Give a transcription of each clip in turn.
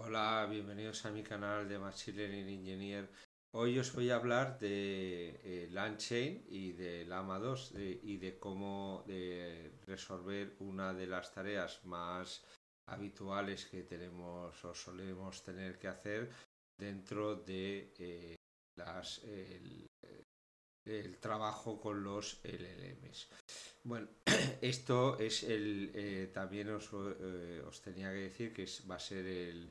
Hola, bienvenidos a mi canal de Machine Learning Engineer. Hoy os voy a hablar de eh, y de lama 2 y de cómo resolver una de las tareas más habituales que tenemos o solemos tener que hacer dentro de eh, trabajo con los LLMs. Bueno, esto es el, eh, también eh, os, tenía que decir que va a ser el,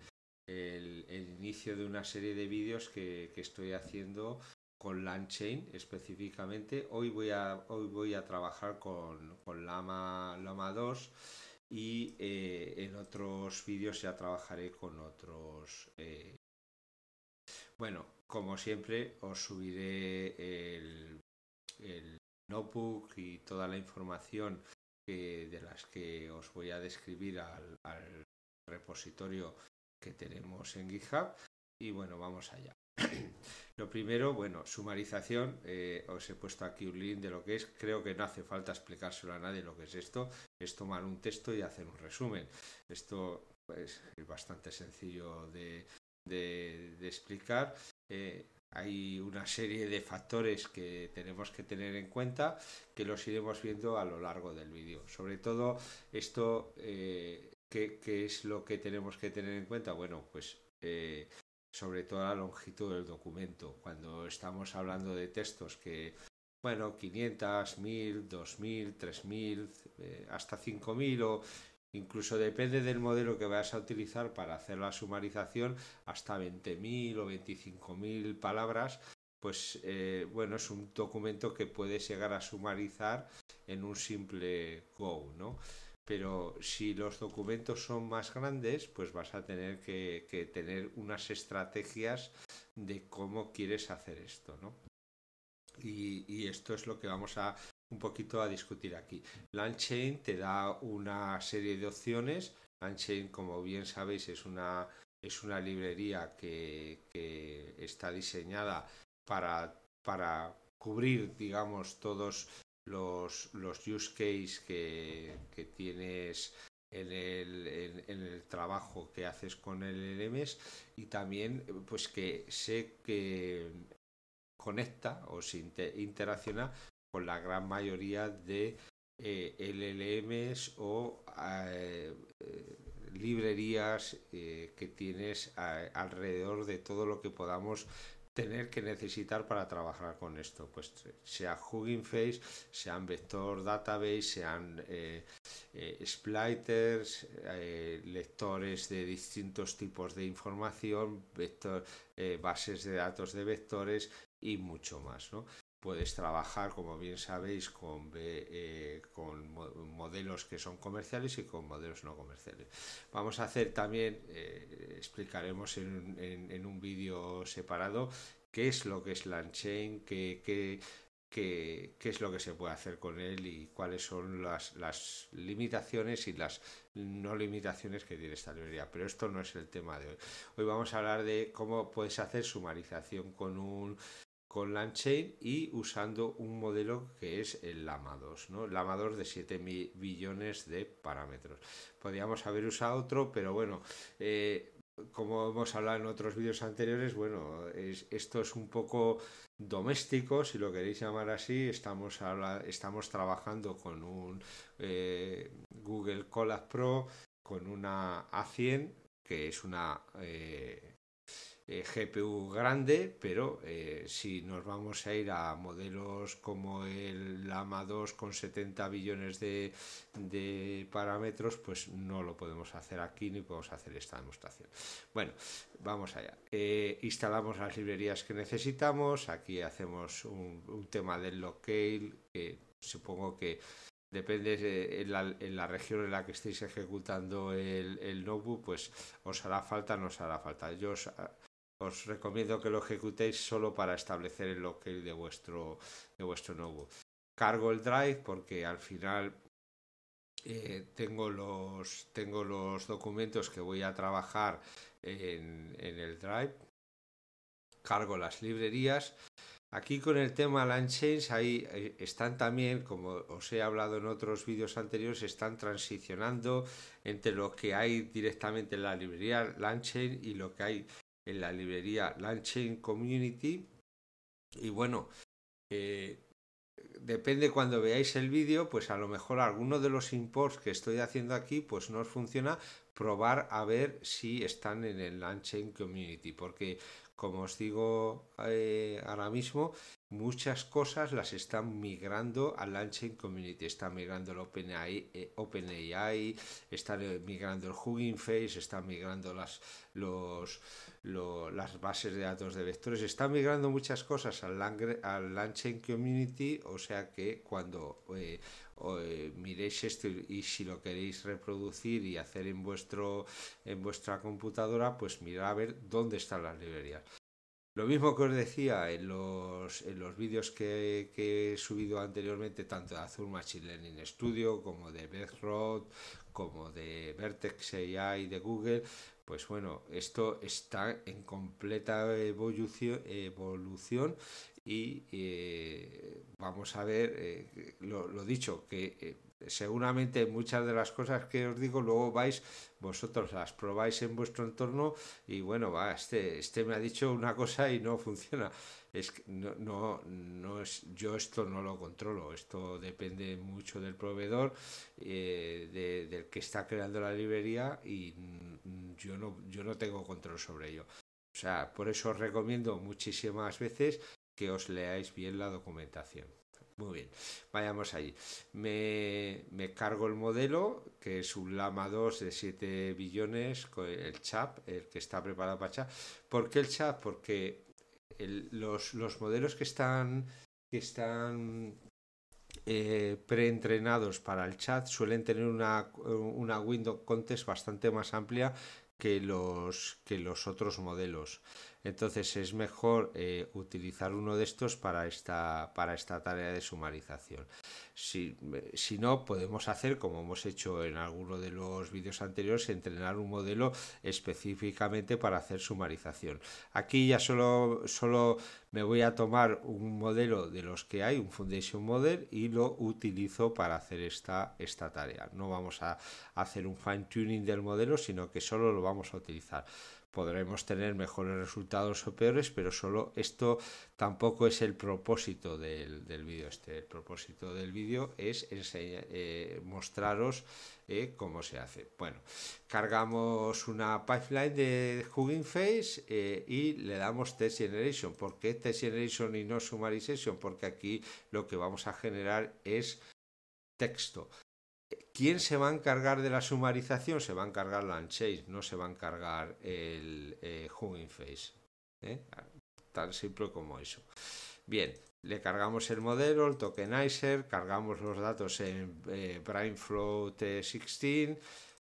el, inicio de una serie de vídeos que, estoy haciendo con Lanchain específicamente. Hoy voy a, hoy voy a trabajar con, con Lama, 2 y eh, en otros vídeos ya trabajaré con otros. Eh. Bueno, como siempre os subiré el, el notebook y toda la información de las que os voy a describir al repositorio que tenemos en GitHub. Y bueno, vamos allá. lo primero, bueno, sumarización. Eh, os he puesto aquí un link de lo que es. Creo que no hace falta explicárselo a nadie lo que es esto. Es tomar un texto y hacer un resumen. Esto pues, es bastante sencillo de, explicar. Eh, hay una serie de factores que tenemos que tener en cuenta que los iremos viendo a lo largo del vídeo. Sobre todo esto eh, ¿Qué, es lo que tenemos que tener en cuenta? Bueno, pues eh, sobre todo la longitud del documento. Cuando estamos hablando de textos que, bueno, 500, 1000, 2000, 3000, hasta 5000 o incluso depende del modelo que vayas a utilizar para hacer la sumarización, hasta 20.000 o 25.000 palabras, pues eh, bueno, es un documento que puedes llegar a sumarizar en un simple Go, ¿no? pero si los documentos son más grandes, pues vas a tener que, tener unas estrategias de cómo quieres hacer esto, Y, esto es lo que vamos a un poquito a discutir aquí. Lanchain te da una serie de opciones. Landchain, como bien sabéis, es una, librería que, está diseñada para, para cubrir, digamos, todos los, los use case que, tienes en el, trabajo que haces con el y también pues que sé que conecta o se interacciona con la gran mayoría de eh, LLMs o eh, eh, librerías que tienes alrededor de todo lo que podamos tener que necesitar para trabajar con esto, pues sea Hugging Face, sean Vector Database, sean eh, eh splitters, eh, lectores de distintos tipos de información, vector, eh, bases de datos de vectores y mucho más. Puedes trabajar, como bien sabéis, con, eh, con modelos que son comerciales y con modelos no comerciales. Vamos a hacer también, eh, explicaremos en, un vídeo separado qué es lo que es Lanchain, qué, qué, es lo que se puede hacer con él y cuáles son las, las, limitaciones y las no limitaciones que tiene esta librería. Pero esto no es el tema de hoy. Hoy vamos a hablar de cómo puedes hacer sumarización con un con y usando un modelo que es el Lama 2, ¿no? Lama 2 de 7 billones de parámetros. Podríamos haber usado otro, pero bueno, eh, como hemos hablado en otros vídeos anteriores, bueno, es, esto es un poco doméstico, si lo queréis llamar así. Estamos, habla, estamos trabajando con un eh, Google Colab Pro, con una A100, que es una... Eh, eh, GPU grande, pero eh, si nos vamos a ir a modelos como el Lama 2 con 70 billones de, parámetros, pues no lo podemos hacer aquí ni podemos hacer esta demostración. Bueno, vamos allá. Eh, instalamos las librerías que necesitamos. Aquí hacemos un, tema del locale, que supongo que depende en, la, región en la que estéis ejecutando el, notebook, pues os hará falta, no os hará falta os recomiendo que lo ejecutéis solo para establecer el local de vuestro, de vuestro nuevo Cargo el drive porque al final eh, tengo, los, tengo los documentos que voy a trabajar en, el drive. Cargo las librerías. Aquí con el tema Land ahí eh, están también, como os he hablado en otros vídeos anteriores, están transicionando entre lo que hay directamente en la librería Land y lo que hay en la librería chain Community. Y bueno, eh, depende cuando veáis el vídeo, pues a lo mejor alguno de los imports que estoy haciendo aquí, pues no os funciona, probar a ver si están en el chain Community, porque como os digo eh, ahora mismo, muchas cosas las están migrando al Launching Community. está migrando el OpenAI, eh, está migrando el Hugging Face, están migrando las, los, las bases de datos de vectores, están migrando muchas cosas al, al Launching Community. O sea que cuando eh, eh, miréis esto y, si lo queréis reproducir y hacer en, vuestro, en vuestra computadora, pues mirad a ver dónde están las librerías. Lo mismo que os decía en los, en los vídeos que, he subido anteriormente, tanto de Azure Machine Learning Studio como de Bedrock, como de Vertex AI de Google, pues bueno, esto está en completa evolución, evolución y eh, vamos a ver eh, lo, dicho, que eh, seguramente muchas de las cosas que os digo luego vais, vosotros las probáis en vuestro entorno y bueno, va, este, este me ha dicho una cosa y no funciona. Es que no, no, es, yo esto no lo controlo, esto depende mucho del proveedor, del que está creando la librería y mm, yo no, yo no tengo control sobre ello. O sea, por eso os recomiendo muchísimas veces que os leáis bien la documentación. Muy bien, vayamos allí. Me, cargo el modelo, que es un Lama 2 de 7 billones, el chat el que está preparado para chat ¿Por qué el chat Porque los, modelos que están, que están eh, preentrenados para el chat suelen tener una, una window context bastante más amplia que los, que los otros modelos. Entonces es mejor eh, utilizar uno de estos para esta, para esta tarea de sumarización. Si, no, podemos hacer, como hemos hecho en alguno de los vídeos anteriores, entrenar un modelo específicamente para hacer sumarización. Aquí ya solo, me voy a tomar un modelo de los que hay, un Foundation Model, y lo utilizo para hacer esta, esta tarea. No vamos a hacer un fine tuning del modelo, sino que solo lo vamos a utilizar podremos tener mejores resultados o peores, pero solo esto tampoco es el propósito del, vídeo. Este, el propósito del vídeo es enseñar, eh, mostraros eh, cómo se hace. Bueno, cargamos una pipeline de Hugging Face eh, y le damos Test Generation. ¿Por qué Test Generation y no Summarization? Porque aquí lo que vamos a generar es texto. ¿Quién se va a encargar de la sumarización? Se va a encargar la Unchained, no se va a encargar el eh, Face. ¿eh? Tan simple como eso. Bien, le cargamos el modelo, el tokenizer, cargamos los datos en PrimeFlow eh, T16.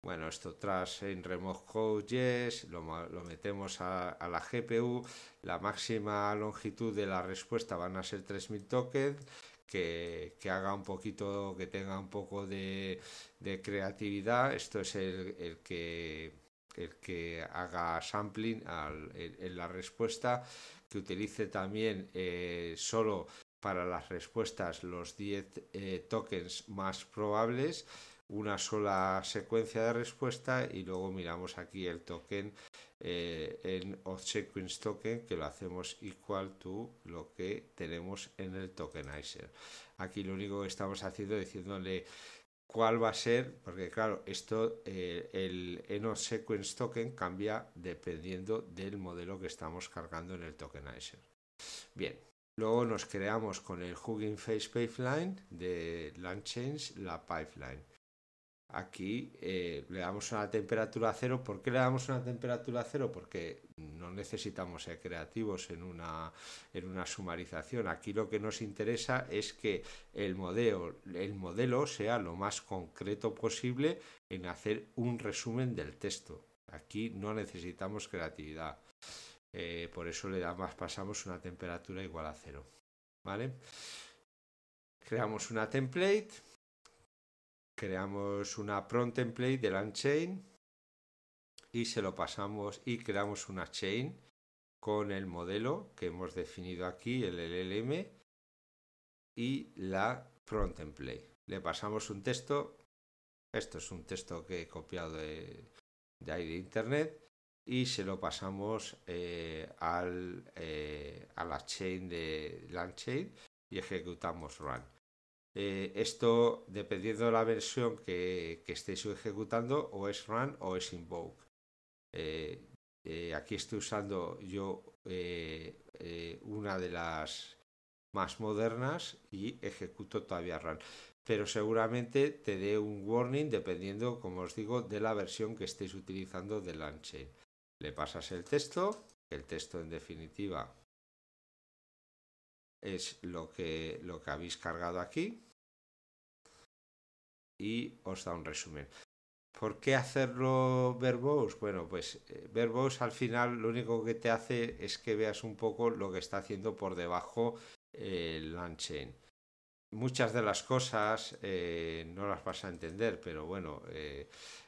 Bueno, esto tras en Remote Code Yes, lo, metemos a, a, la GPU. La máxima longitud de la respuesta van a ser 3000 tokens que, haga un poquito, que tenga un poco de, creatividad. Esto es el, que haga sampling en, la respuesta, que utilice también eh, solo para las respuestas los 10 eh, tokens más probables, una sola secuencia de respuesta y luego miramos aquí el token eh, en OffSequence sequence Token que lo hacemos igual to lo que tenemos en el tokenizer. Aquí lo único que estamos haciendo es diciéndole cuál va a ser, porque claro, esto, eh, en el Sequence Token cambia dependiendo del modelo que estamos cargando en el tokenizer. Bien, luego nos creamos con el Hugging Face Pipeline de change la pipeline. Aquí eh, le damos una temperatura a cero. ¿Por qué le damos una temperatura a cero? Porque no necesitamos ser creativos en una, sumarización. Aquí lo que nos interesa es que el modelo, el modelo sea lo más concreto posible en hacer un resumen del texto. Aquí no necesitamos creatividad. Eh, por eso le damos, pasamos una temperatura igual a cero. Creamos una template creamos una prompt template de chain y se lo pasamos y creamos una chain con el modelo que hemos definido aquí, el LLM, y la prompt template. Le pasamos un texto, esto es un texto que he copiado de, ahí de internet, y se lo pasamos eh, eh, a la chain de chain y ejecutamos run. Eh, esto dependiendo de la versión que, estéis ejecutando o es run o es invoke. Eh, eh, aquí estoy usando yo una de las más modernas y ejecuto todavía run. Pero seguramente te dé un warning dependiendo, como os digo, de la versión que estéis utilizando de lanche. Le pasas el texto, el texto en definitiva es lo que, lo que habéis cargado aquí y os da un resumen. ¿Por qué hacerlo verbose? Bueno, pues eh, verbose al final lo único que te hace es que veas un poco lo que está haciendo por debajo eh, el Landchain. Muchas de las cosas eh, no las vas a entender, pero bueno,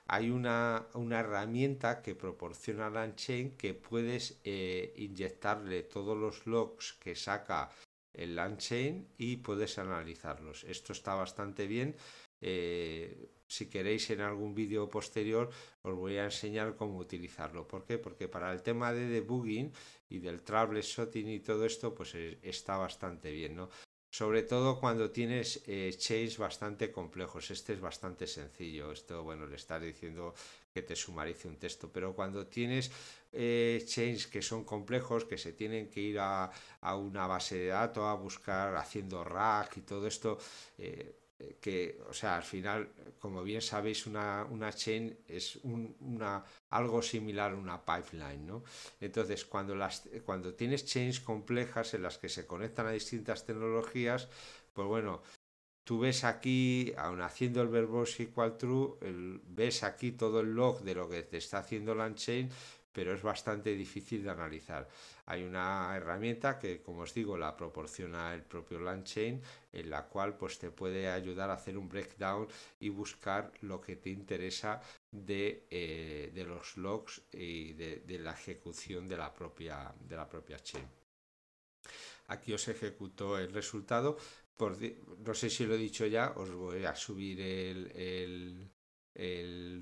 hay una, herramienta que proporciona LangChain que puedes inyectarle todos los logs que saca el land chain y puedes analizarlos. Esto está bastante bien. Eh, si queréis en algún vídeo posterior os voy a enseñar cómo utilizarlo. ¿Por qué? Porque para el tema de debugging y del troubleshooting y todo esto, pues eh, está bastante bien, ¿no? Sobre todo cuando tienes eh, chains bastante complejos. Este es bastante sencillo. Esto, bueno, le estaré diciendo que te sumarice un texto, pero cuando tienes eh, chains que son complejos, que se tienen que ir a, una base de datos a buscar haciendo rack y todo esto, eh, eh, que, o sea, al final, como bien sabéis, una, una chain es una, algo similar a una pipeline, ¿no? Entonces, cuando, las, cuando tienes chains complejas en las que se conectan a distintas tecnologías, pues bueno, Tú ves aquí, aun haciendo el verbose equal true, ves aquí todo el log de lo que te está haciendo la pero es bastante difícil de analizar. Hay una herramienta que, como os digo, la proporciona el propio LandChain, en la cual pues, te puede ayudar a hacer un breakdown y buscar lo que te interesa de, eh, los logs y de, la ejecución de la propia, de la propia chain. Aquí os ejecutó el resultado no sé si lo he dicho ya, os voy a subir el,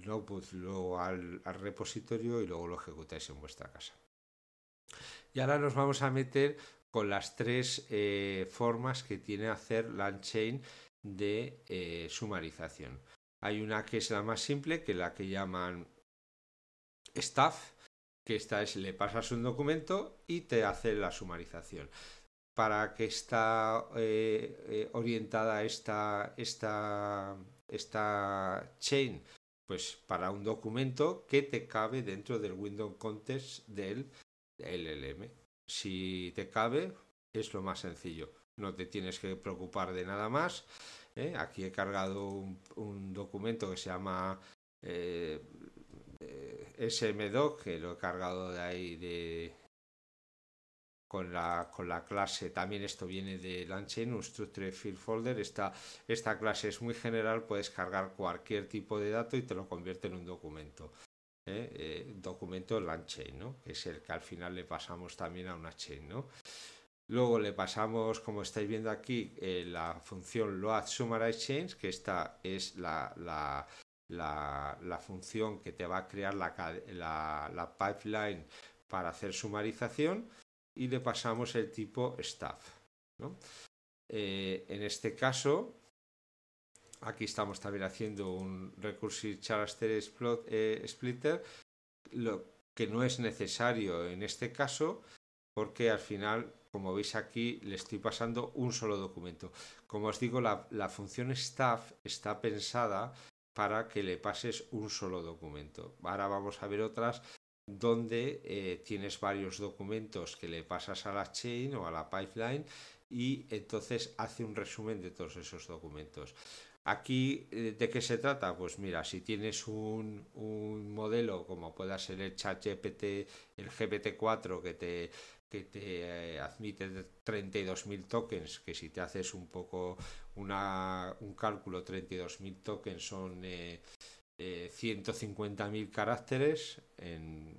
notebook luego al, repositorio y luego lo ejecutáis en vuestra casa. Y ahora nos vamos a meter con las tres eh, formas que tiene hacer LangChain de eh, sumarización. Hay una que es la más simple, que es la que llaman staff, que esta es le pasas un documento y te hace la sumarización para que está eh, eh, orientada esta, esta, chain? Pues para un documento que te cabe dentro del window context del LLM. Si te cabe, es lo más sencillo. No te tienes que preocupar de nada más. ¿eh? Aquí he cargado un, documento que se llama SMDoc, que lo he cargado de ahí de, con la, clase. También esto viene de Lanchain, un Structure Field Folder. Esta, clase es muy general, puedes cargar cualquier tipo de dato y te lo convierte en un documento. ¿eh? Eh, documento Lanchain, que es el que al final le pasamos también a una chain. Luego le pasamos, como estáis viendo aquí, eh, la función load summarize que esta es la función que te va a crear la pipeline para hacer sumarización y le pasamos el tipo staff. Eh, en este caso, aquí estamos también haciendo un recursive character eh, splitter, lo que no es necesario en este caso, porque al final, como veis aquí, le estoy pasando un solo documento. Como os digo, la, la función staff está pensada para que le pases un solo documento. Ahora vamos a ver otras donde eh, tienes varios documentos que le pasas a la chain o a la pipeline y entonces hace un resumen de todos esos documentos. Aquí, eh, ¿de qué se trata? Pues mira, si tienes un, modelo como pueda ser el ChatGPT, el GPT-4, que te, que te eh, admite 32.000 tokens, que si te haces un poco una, un cálculo, 32.000 tokens son... 150.000 eh, caracteres, en,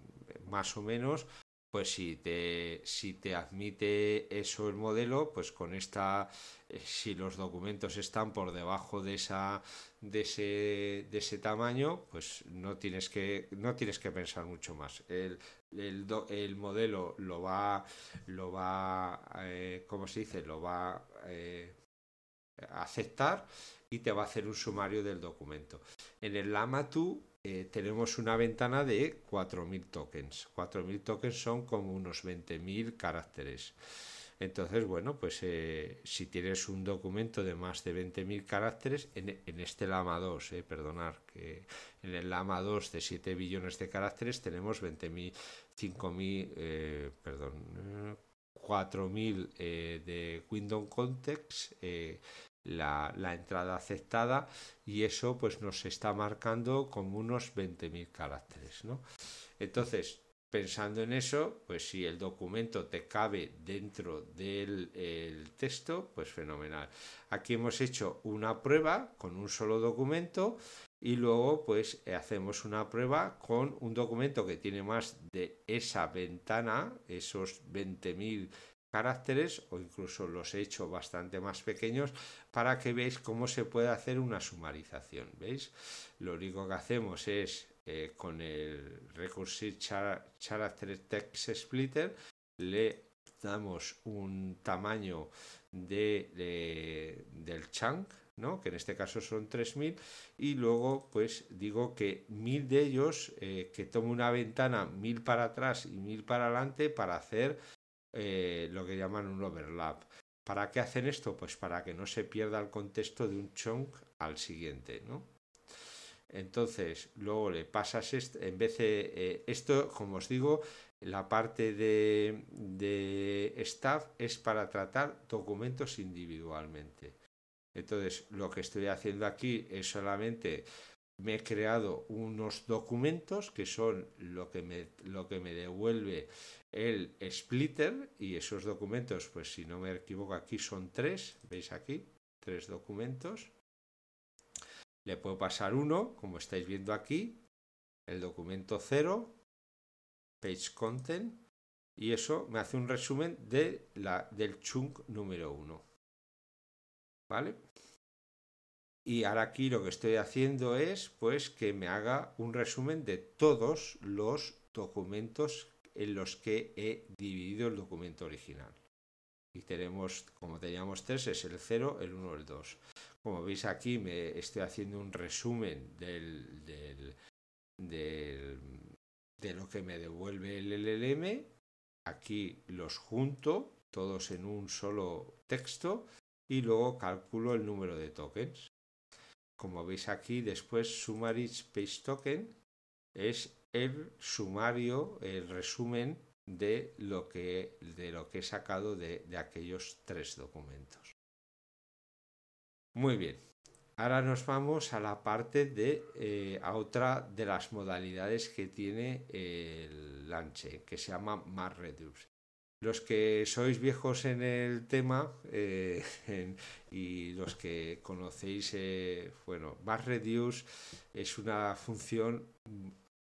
más o menos, pues si te, si te admite eso el modelo, pues con esta, eh, si los documentos están por debajo de, esa, de, ese, de ese tamaño, pues no tienes que, no tienes que pensar mucho más. El, el, el modelo lo va, lo va eh, ¿cómo se dice? Lo va a aceptar y te va a hacer un sumario del documento. En el Lama 2 eh, tenemos una ventana de 4.000 tokens. 4.000 tokens son como unos 20.000 caracteres. Entonces, bueno, pues eh, si tienes un documento de más de 20.000 caracteres, en, este Lama 2, eh, perdonar, que en el Lama 2 de 7 billones de caracteres tenemos 20.000, 5.000, eh, perdón, 4.000 de Windows Context, la, entrada aceptada y eso pues nos está marcando como unos 20.000 caracteres. Entonces, pensando en eso, pues si el documento te cabe dentro del texto, pues fenomenal. Aquí hemos hecho una prueba con un solo documento y luego pues hacemos una prueba con un documento que tiene más de esa ventana, esos 20.000 caracteres o incluso los he hecho bastante más pequeños para que veáis cómo se puede hacer una sumarización. ¿Veis? Lo único que hacemos es eh, con el Recursive Character Text Splitter le damos un tamaño de, del chunk, ¿no? que en este caso son 3000, y luego pues digo que 1000 de ellos, eh, que tomo una ventana 1000 para atrás y 1000 para adelante para hacer eh, lo que llaman un overlap. ¿Para qué hacen esto? Pues para que no se pierda el contexto de un chunk al siguiente, ¿no? Entonces, luego le pasas esto, en vez de eh, esto, como os digo, la parte de, de staff es para tratar documentos individualmente. Entonces, lo que estoy haciendo aquí es solamente me he creado unos documentos que son lo que me, lo que me devuelve el splitter y esos documentos, pues si no me equivoco aquí son tres, veis aquí, tres documentos. Le puedo pasar uno, como estáis viendo aquí, el documento cero, page content, y eso me hace un resumen de la, del chunk número uno. ¿Vale? Y ahora aquí lo que estoy haciendo es pues que me haga un resumen de todos los documentos en los que he dividido el documento original. Y tenemos, como teníamos tres, es el 0, el 1, el 2. Como veis aquí me estoy haciendo un resumen de lo que me devuelve el LLM. Aquí los junto todos en un solo texto y luego calculo el número de tokens como veis aquí, después Summary Space Token es el sumario, el resumen de lo que, he sacado de, aquellos tres documentos. Muy bien, ahora nos vamos a la parte de eh, a otra de las modalidades que tiene el Lanche, que se llama MarReduce los que sois viejos en el tema eh, y los que conocéis, eh, bueno, MathReduce es una función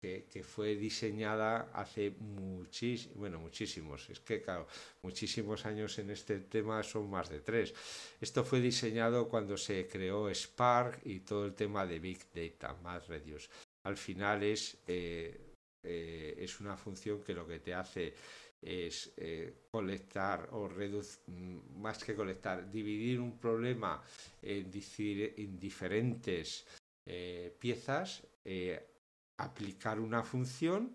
que, fue diseñada hace muchísimos. bueno, muchísimos, es que claro, muchísimos años en este tema son más de tres. Esto fue diseñado cuando se creó Spark y todo el tema de Big Data, más Reduce. Al final es, eh, es una función que lo que te hace es eh, colectar o reducir, mm, más que colectar, dividir un problema en, diferentes eh, piezas, eh, aplicar una función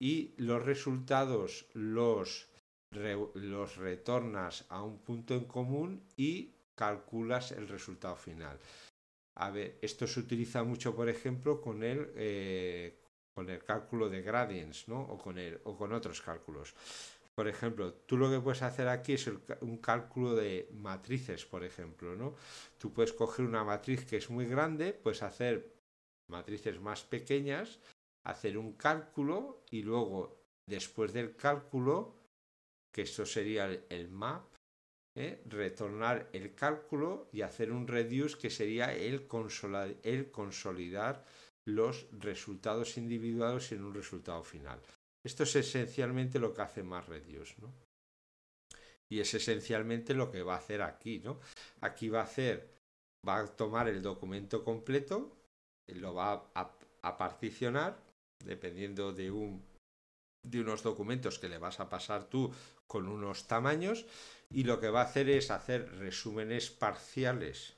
y los resultados los, los retornas a un punto en común y calculas el resultado final. A ver, esto se utiliza mucho, por ejemplo, con el con el cálculo de gradients, ¿no? O con, o con otros cálculos. Por ejemplo, tú lo que puedes hacer aquí es un cálculo de matrices, por ejemplo, ¿no? Tú puedes coger una matriz que es muy grande, puedes hacer matrices más pequeñas, hacer un cálculo y luego, después del cálculo, que esto sería el, map, ¿eh? retornar el cálculo y hacer un reduce que sería el, el consolidar los resultados individuales en un resultado final. Esto es esencialmente lo que hace más Reduce, ¿no? Y es esencialmente lo que va a hacer aquí, Aquí va a hacer, va a tomar el documento completo, lo va a, particionar, dependiendo de unos documentos que le vas a pasar tú con unos tamaños y lo que va a hacer es hacer resúmenes parciales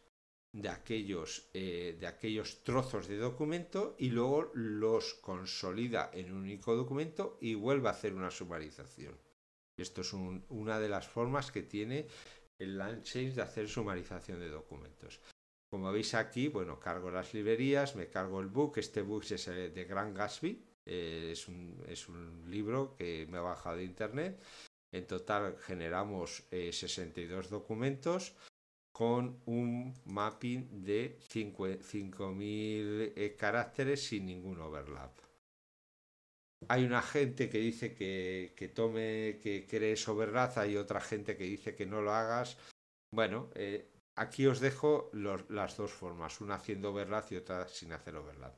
de aquellos, eh, de aquellos trozos de documento y luego los consolida en un único documento y vuelve a hacer una sumarización. Esto es una de las formas que tiene el Landshape de hacer sumarización de documentos. Como veis aquí, bueno, cargo las librerías, me cargo el book, este book es de Grand Gatsby, eh, es, un, libro que me ha bajado de internet. En total generamos 62 eh, documentos con un mapping de 5.000 eh, caracteres sin ningún overlap. Hay una gente que dice que, tome, que crees overlap, hay otra gente que dice que no lo hagas. Bueno, eh, aquí os dejo las dos formas, una haciendo overlap y otra sin hacer overlap.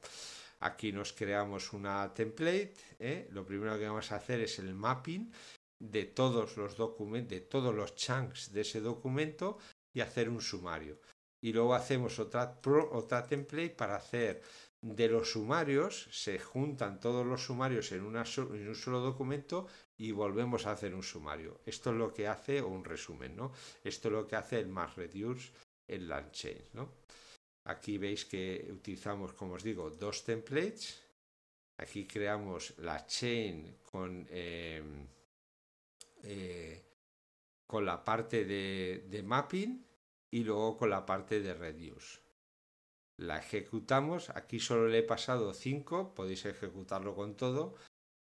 Aquí nos creamos una template. Eh, lo primero que vamos a hacer es el mapping de todos los de todos los chunks de ese documento y hacer un sumario. Y luego hacemos otra, otra template para hacer de los sumarios, se juntan todos los sumarios en, una, en un solo documento y volvemos a hacer un sumario. Esto es lo que hace, un resumen, ¿no? Esto es lo que hace el más reduce, en land ¿no? Aquí veis que utilizamos, como os digo, dos templates. Aquí creamos la chain con eh, eh, con la parte de, mapping y luego con la parte de reduce. La ejecutamos, aquí solo le he pasado 5, podéis ejecutarlo con todo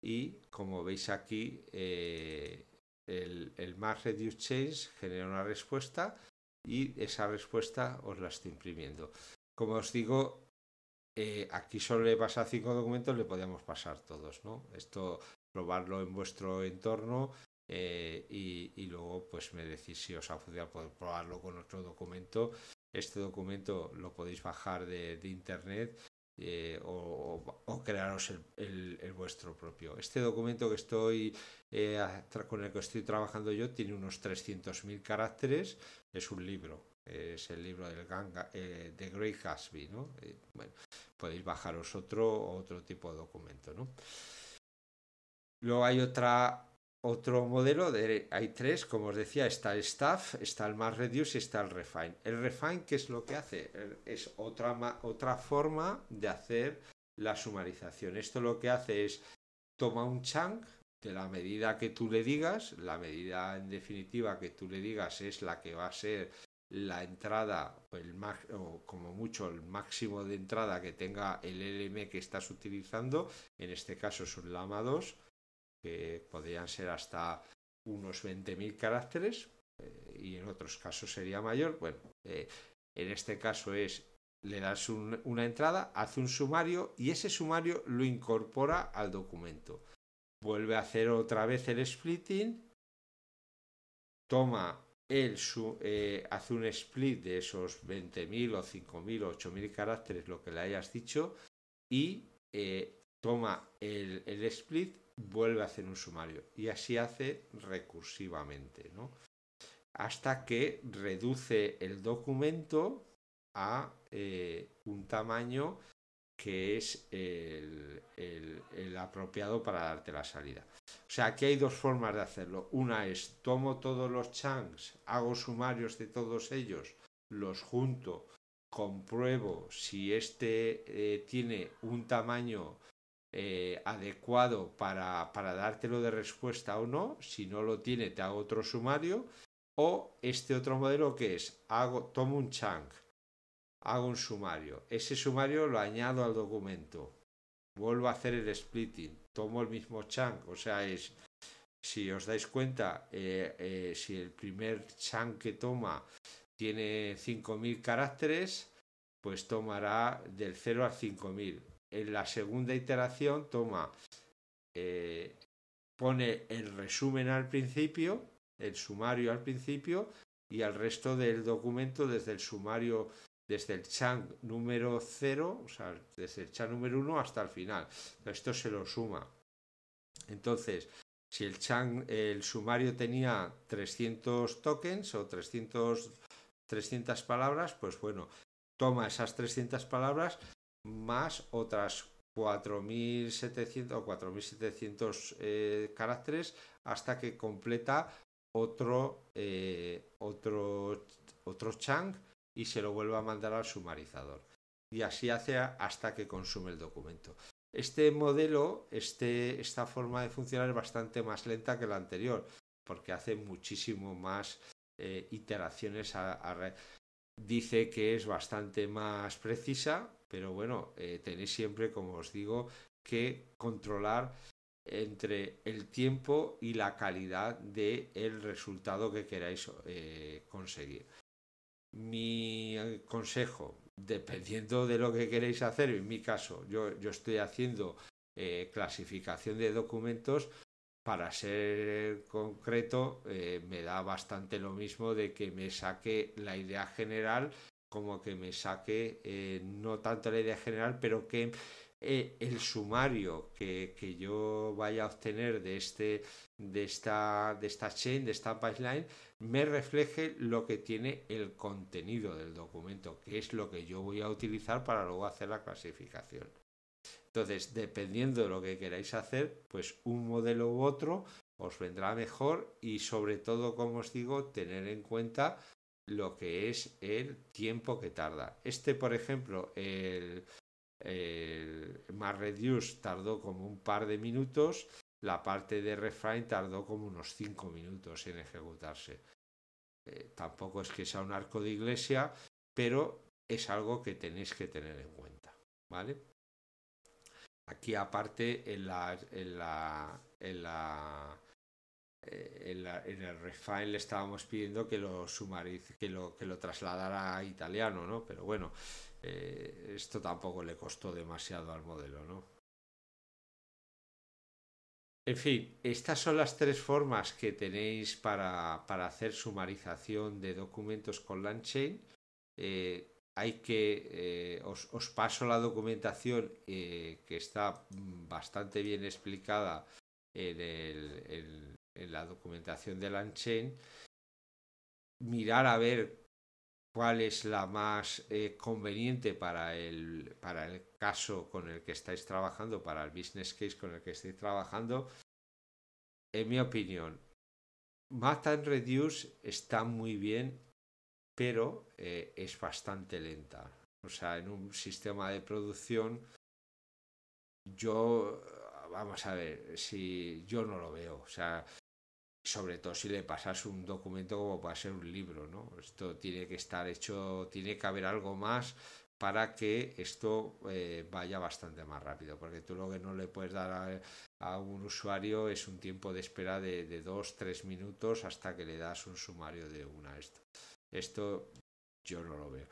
y como veis aquí eh, el, el más reduce change genera una respuesta y esa respuesta os la estoy imprimiendo. Como os digo, eh, aquí solo le pasa cinco documentos, le podíamos pasar todos, ¿no? Esto probarlo en vuestro entorno eh, y, luego pues me decís si os ha funcionado, poder probarlo con otro documento. Este documento lo podéis bajar de, internet eh, o, crearos el, vuestro propio. Este documento que estoy eh, con el que estoy trabajando yo tiene unos 300.000 caracteres, es un libro, es el libro del Ganga, de Grey Gatsby, ¿no? bueno, podéis bajaros otro otro tipo de documento, ¿no? Luego hay otra otro modelo, de, hay tres, como os decía, está el Staff, está el más Reduce y está el Refine. El Refine, ¿qué es lo que hace? Es otra, otra forma de hacer la sumarización. Esto lo que hace es toma un chunk de la medida que tú le digas, la medida en definitiva que tú le digas es la que va a ser la entrada o, o como mucho el máximo de entrada que tenga el LM que estás utilizando, en este caso es un LAMA 2 que podrían ser hasta unos 20.000 caracteres eh, y en otros casos sería mayor. Bueno, eh, en este caso es, le das una entrada, hace un sumario y ese sumario lo incorpora al documento. Vuelve a hacer otra vez el splitting, toma el, su, eh, hace un split de esos 20.000 o 5.000 o 8.000 caracteres, lo que le hayas dicho, y toma el, el split vuelve a hacer un sumario y así hace recursivamente, Hasta que reduce el documento a eh, un tamaño que es el, apropiado para darte la salida. O sea, aquí hay dos formas de hacerlo. Una es tomo todos los chunks, hago sumarios de todos ellos, los junto, compruebo si este eh, tiene un tamaño eh, adecuado para, para dártelo de respuesta o no. Si no lo tiene, te hago otro sumario. O este otro modelo que es, hago, tomo un chunk, hago un sumario. Ese sumario lo añado al documento. Vuelvo a hacer el splitting. Tomo el mismo chunk. O sea, es, si os dais cuenta, eh, eh, si el primer chunk que toma tiene 5.000 caracteres, pues tomará del 0 al 5000 en la segunda iteración toma, eh, pone el resumen al principio, el sumario al principio y al resto del documento desde el sumario, desde el chunk número 0, o sea, desde el chunk número 1 hasta el final. Esto se lo suma. Entonces, si el, el sumario tenía 300 tokens o 300, 300 palabras, pues bueno, toma esas 300 palabras más otras 4.700 o 4.700 eh, caracteres hasta que completa eh, otro, otro, chunk y se lo vuelve a mandar al sumarizador. Y así hace hasta que consume el documento. Este modelo, este, esta forma de funcionar es bastante más lenta que la anterior, porque hace muchísimo más eh, iteraciones. A, red. dice que es bastante más precisa, pero bueno, eh, tenéis siempre, como os digo, que controlar entre el tiempo y la calidad del el resultado que queráis eh, conseguir. Mi eh, consejo, dependiendo de lo que queréis hacer, en mi caso, yo, estoy haciendo clasificación de documentos, para ser concreto, me da bastante lo mismo de que me saque la idea general como que me saque eh, no tanto la idea general, pero que eh, el sumario que, yo vaya a obtener de, este, de, esta, de esta chain, de esta pipeline, me refleje lo que tiene el contenido del documento, que es lo que yo voy a utilizar para luego hacer la clasificación. Entonces, dependiendo de lo que queráis hacer, pues un modelo u otro os vendrá mejor y sobre todo, como os digo, tener en cuenta lo que es el tiempo que tarda. Este, por ejemplo, el, más reduce tardó como un par de minutos, la parte de refrain tardó como unos cinco minutos en ejecutarse. Eh, tampoco es que sea un arco de iglesia, pero es algo que tenéis que tener en cuenta, ¿vale? Aquí aparte en la, en la eh, en, el refine le estábamos pidiendo que lo sumariz, que lo, que lo trasladara a italiano, ¿no? Pero bueno, eh, esto tampoco le costó demasiado al modelo, ¿no? En fin, estas son las tres formas que tenéis para, para hacer sumarización de documentos con LandChain. Eh, hay que os, paso la documentación que está bastante bien explicada en el, en la documentación de Lanchen, mirar a ver cuál es la más eh, conveniente para el, para el caso con el que estáis trabajando, para el business case con el que estáis trabajando. En mi opinión, Mata and Reduce está muy bien, pero eh, es bastante lenta. O sea, en un sistema de producción, yo, vamos a ver, si yo no lo veo. O sea, sobre todo si le pasas un documento como puede ser un libro, ¿no? Esto tiene que estar hecho, tiene que haber algo más para que esto eh, vaya bastante más rápido, porque tú lo que no le puedes dar a, un usuario es un tiempo de espera de, de, dos, tres minutos hasta que le das un sumario de una. Esto, esto yo no lo veo.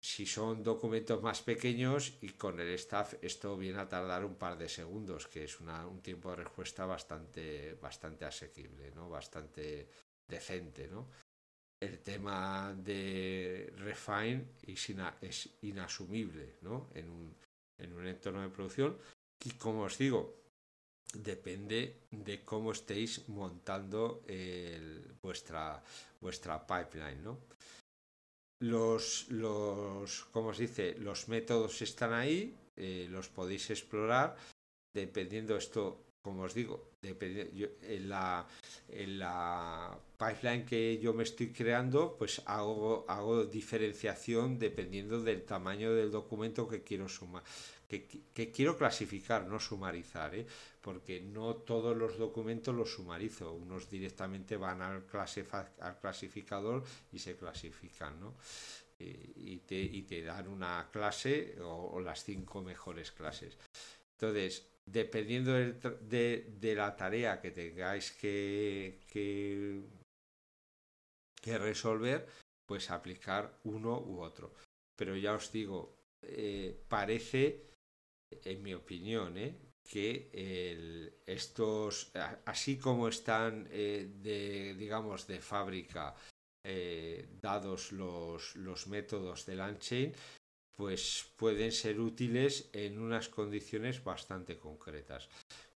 Si son documentos más pequeños y con el staff esto viene a tardar un par de segundos, que es un tiempo de respuesta bastante, bastante asequible, ¿no? bastante decente. ¿no? El tema de Refine es, es inasumible ¿no? en, un, en un entorno de producción y como os digo, depende de cómo estéis montando vuestra, vuestra pipeline. ¿no? Los, los, ¿cómo dice? Los métodos están ahí, eh, los podéis explorar, dependiendo esto, como os digo, en, la, la pipeline que yo me estoy creando, pues hago, hago diferenciación dependiendo del tamaño del documento que quiero sumar, que, que quiero clasificar, no sumarizar, ¿eh? porque no todos los documentos los sumarizo, unos directamente van al, clasificador y se clasifican, ¿no? Eh, y te, y te, dan una clase o, las cinco mejores clases. Entonces, dependiendo de, la tarea que tengáis que, resolver, pues aplicar uno u otro. Pero ya os digo, eh, parece, en mi opinión, eh, que estos, así como están eh, de, digamos, de fábrica eh, dados los, los métodos del Unchain, pues pueden ser útiles en unas condiciones bastante concretas.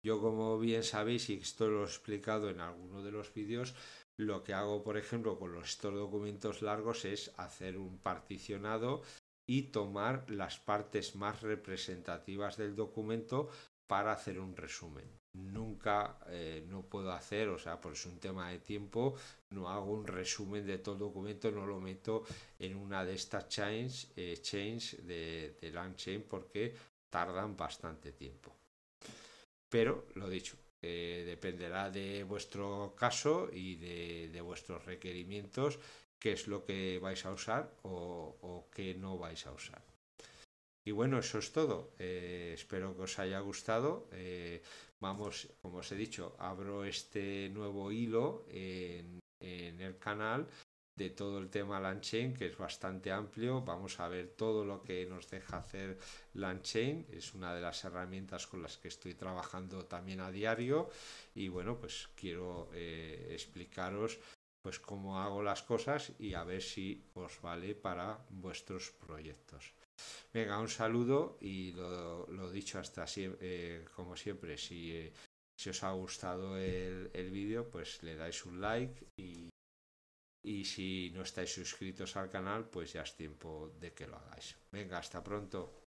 Yo como bien sabéis, y esto lo he explicado en alguno de los vídeos, lo que hago por ejemplo con estos documentos largos es hacer un particionado y tomar las partes más representativas del documento para hacer un resumen. Nunca eh, no puedo hacer, o sea, por es un tema de tiempo, no hago un resumen de todo el documento, no lo meto en una de estas eh, chains, de, de LangChain porque tardan bastante tiempo. Pero lo dicho, eh, dependerá de vuestro caso y de, vuestros requerimientos, qué es lo que vais a usar o, o qué no vais a usar. Y bueno, eso es todo. Eh, espero que os haya gustado. Eh, vamos, como os he dicho, abro este nuevo hilo en, el canal de todo el tema Lanchain, que es bastante amplio. Vamos a ver todo lo que nos deja hacer Lanchain. Es una de las herramientas con las que estoy trabajando también a diario. Y bueno, pues quiero eh, explicaros pues cómo hago las cosas y a ver si os vale para vuestros proyectos. Venga, un saludo y lo, dicho hasta siempre, eh, como siempre, si, os ha gustado el, vídeo, pues le dais un like y, y si no estáis suscritos al canal, pues ya es tiempo de que lo hagáis. Venga, hasta pronto.